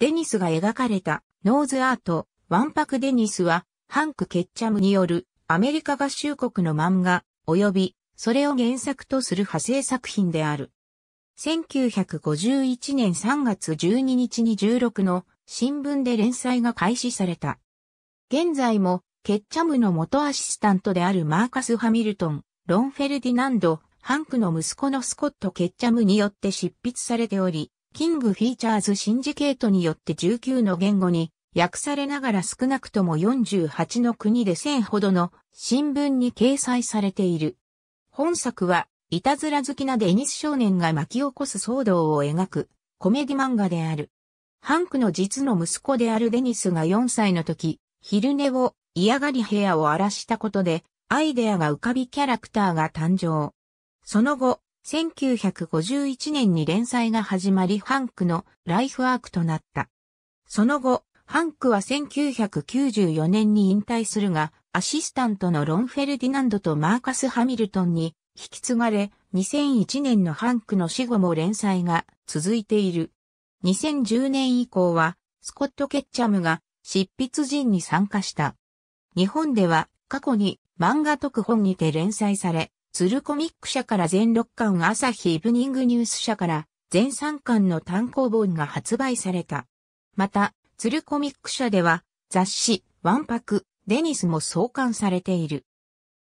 デニスが描かれたノーズアート、ワンパクデニスは、ハンク・ケッチャムによるアメリカ合衆国の漫画、及び、それを原作とする派生作品である。1951年3月12日に16の新聞で連載が開始された。現在も、ケッチャムの元アシスタントであるマーカス・ハミルトン、ロン・フェルディナンド、ハンクの息子のスコット・ケッチャムによって執筆されており、キングフィーチャーズシンジケートによって19の言語に訳されながら少なくとも48の国で1000ほどの新聞に掲載されている。本作は、いたずら好きなデニス少年が巻き起こす騒動を描くコメディ漫画である。ハンクの実の息子であるデニスが4歳の時、昼寝を嫌がり部屋を荒らしたことで、アイデアが浮かびキャラクターが誕生。その後、1951年に連載が始まりハンクのライフワークとなった。その後、ハンクは1994年に引退するが、アシスタントのロン・フェルディナンドとマーカス・ハミルトンに引き継がれ、2001年のハンクの死後も連載が続いている。2010年以降は、スコット・ケッチャムが執筆陣に参加した。日本では過去に漫画特本にて連載され、ツルコミック社から全6巻朝日イブニングニュース社から全3巻の単行本が発売された。また、ツルコミック社では雑誌、ワンパク、デニスも創刊されている。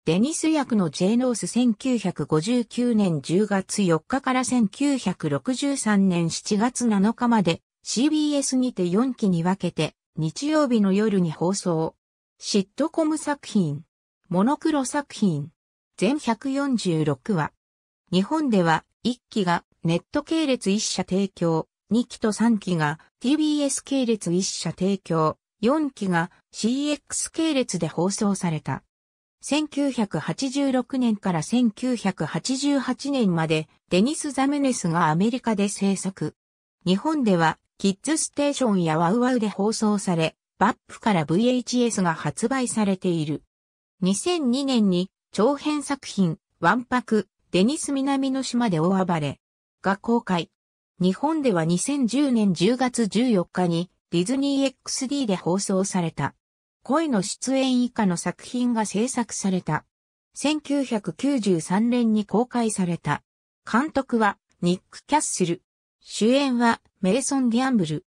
デニス役の J ノース1959年10月4日から1963年7月7日まで CBS にて4期に分けて日曜日の夜に放送。シットコム作品、モノクロ作品、全146話。日本では1期がネット系列1社提供、2期と3期が TBS 系列1社提供、4期が CX 系列で放送された。1986年から1988年までデニス・ザメネスがアメリカで制作。日本ではキッズステーションやワウワウで放送され、バップから VHS が発売されている。2002年に長編作品、ワンパク、デニス南の島で大暴れが公開。日本では2010年10月14日にディズニー XD で放送された。恋の出演以下の作品が制作された。1993年に公開された。監督はニック・キャッスル。主演はメイソン・ディアンブル。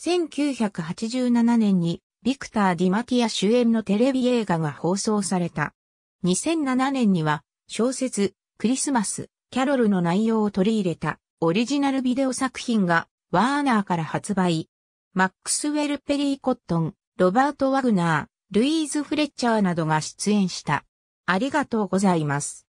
1987年にビクター・ディマティア主演のテレビ映画が放送された。2007年には小説クリスマス、キャロルの内容を取り入れたオリジナルビデオ作品がワーナーから発売。マックスウェル・ペリー・コットン、ロバート・ワグナー、ルイーズ・フレッチャーなどが出演した。ありがとうございます。